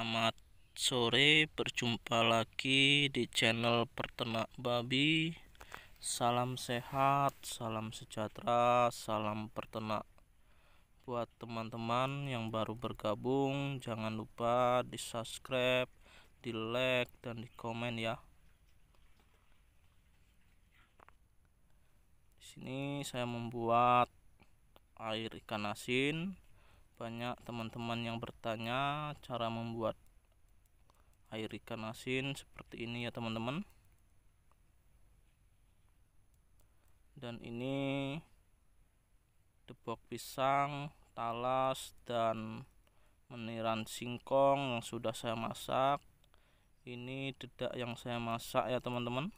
Selamat sore, berjumpa lagi di channel pertenak Babi. Salam sehat, salam sejahtera, salam pertenak. Buat teman-teman yang baru bergabung, jangan lupa di-subscribe, di-like dan di-komen ya. Di sini saya membuat air ikan asin banyak teman-teman yang bertanya cara membuat air ikan asin seperti ini ya teman-teman dan ini debok pisang talas dan meniran singkong yang sudah saya masak ini dedak yang saya masak ya teman-teman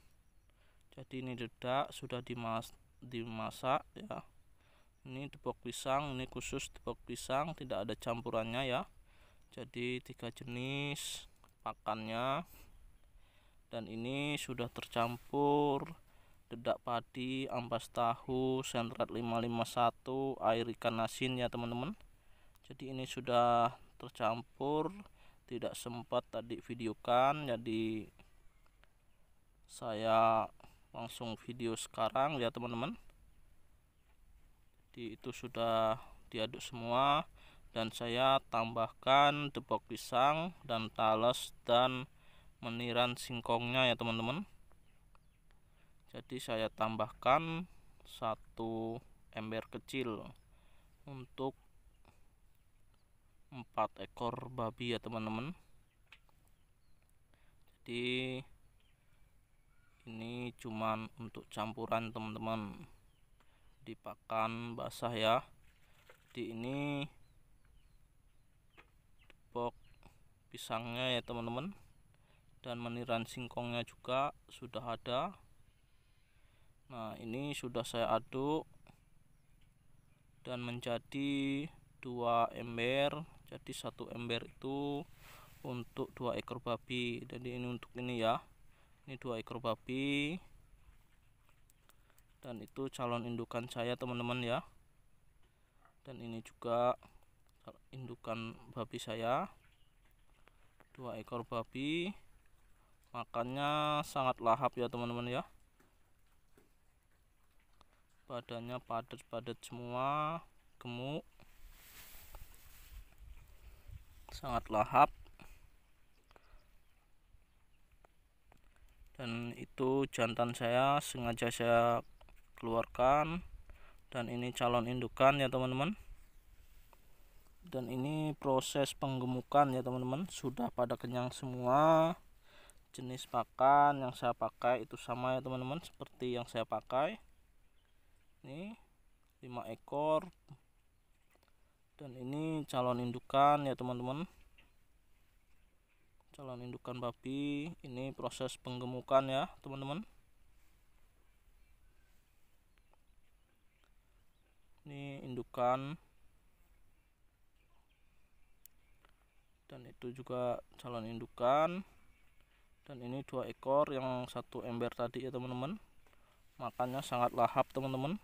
jadi ini dedak sudah dimas dimasak ya ini tepok pisang ini khusus tepok pisang tidak ada campurannya ya jadi tiga jenis pakannya dan ini sudah tercampur dedak padi ampas tahu sentrat 551 air ikan asin ya teman-teman jadi ini sudah tercampur tidak sempat tadi videokan jadi saya langsung video sekarang ya teman-teman di itu sudah diaduk semua dan saya tambahkan tepok pisang dan talas dan meniran singkongnya ya teman-teman jadi saya tambahkan satu ember kecil untuk empat ekor babi ya teman-teman jadi ini cuman untuk campuran teman-teman di pakan basah ya di ini pok pisangnya ya teman-teman dan meniran singkongnya juga sudah ada nah ini sudah saya aduk dan menjadi dua ember jadi satu ember itu untuk dua ekor babi jadi ini untuk ini ya ini dua ekor babi dan itu calon indukan saya teman-teman ya dan ini juga indukan babi saya dua ekor babi makannya sangat lahap ya teman-teman ya badannya padat-padat semua gemuk sangat lahap dan itu jantan saya sengaja saya keluarkan dan ini calon indukan ya teman-teman dan ini proses penggemukan ya teman-teman sudah pada kenyang semua jenis pakan yang saya pakai itu sama ya teman-teman seperti yang saya pakai ini 5 ekor dan ini calon indukan ya teman-teman calon indukan babi ini proses penggemukan ya teman-teman ini indukan dan itu juga calon indukan dan ini dua ekor yang satu ember tadi ya teman-teman makannya sangat lahap teman-teman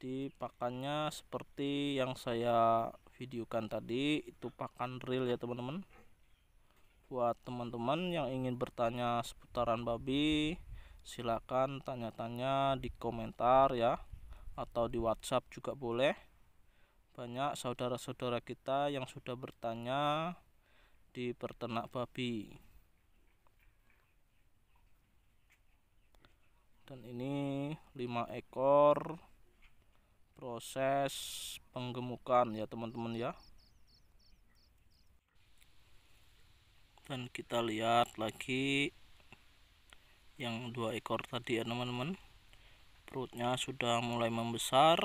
jadi pakannya seperti yang saya videokan tadi itu pakan real ya teman-teman buat teman-teman yang ingin bertanya seputaran babi silakan tanya-tanya di komentar ya atau di WhatsApp juga boleh banyak saudara-saudara kita yang sudah bertanya di peternak babi dan ini lima ekor proses penggemukan ya teman-teman ya dan kita lihat lagi yang dua ekor tadi ya teman-teman perutnya sudah mulai membesar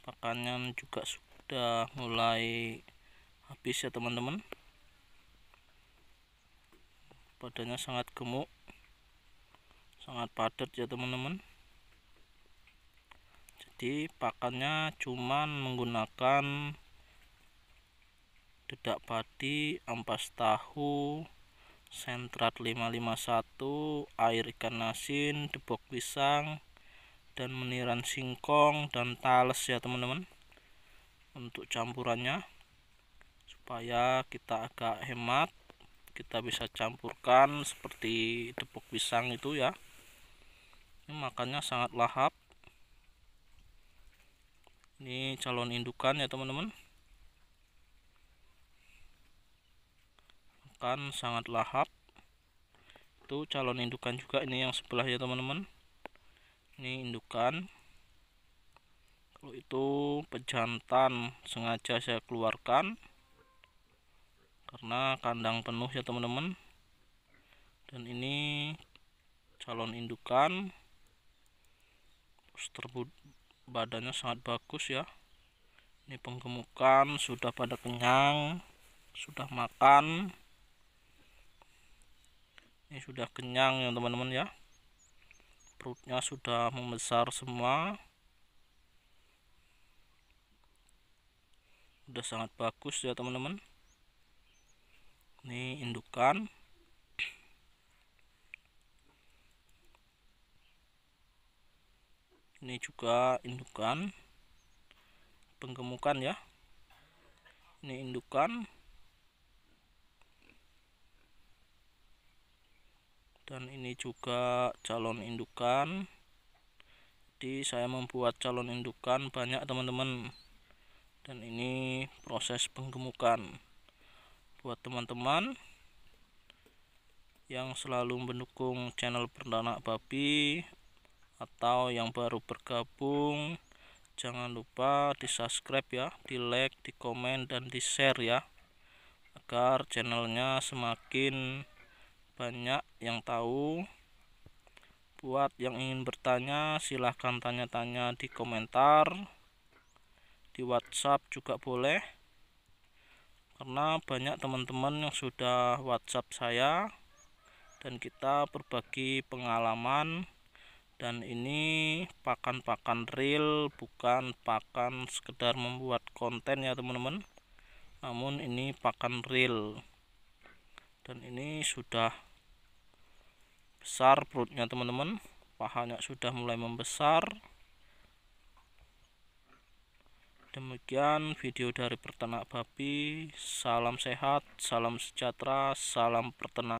pakannya juga sudah mulai habis ya teman-teman badannya sangat gemuk sangat padat ya teman-teman jadi pakannya cuman menggunakan dedak padi ampas tahu sentrat 551 air ikan asin debok pisang dan meniran singkong dan tales ya teman-teman untuk campurannya supaya kita agak hemat kita bisa campurkan seperti debok pisang itu ya ini makannya sangat lahap ini calon indukan ya teman-teman sangat lahap itu calon indukan juga ini yang sebelah ya teman-teman ini indukan kalau itu pejantan sengaja saya keluarkan karena kandang penuh ya teman-teman dan ini calon indukan terbut badannya sangat bagus ya ini penggemukan sudah pada kenyang sudah makan ini sudah kenyang ya teman-teman ya perutnya sudah membesar semua sudah sangat bagus ya teman-teman ini indukan ini juga indukan penggemukan ya ini indukan dan ini juga calon indukan jadi saya membuat calon indukan banyak teman-teman dan ini proses penggemukan buat teman-teman yang selalu mendukung channel perdana babi atau yang baru bergabung jangan lupa di subscribe ya di like di komen dan di share ya agar channelnya semakin banyak yang tahu buat yang ingin bertanya silahkan tanya-tanya di komentar di WhatsApp juga boleh karena banyak teman-teman yang sudah WhatsApp saya dan kita berbagi pengalaman dan ini pakan-pakan real bukan pakan sekedar membuat konten ya teman-teman namun ini pakan real dan ini sudah besar perutnya teman-teman pahanya sudah mulai membesar demikian video dari peternak babi salam sehat salam sejahtera salam peternak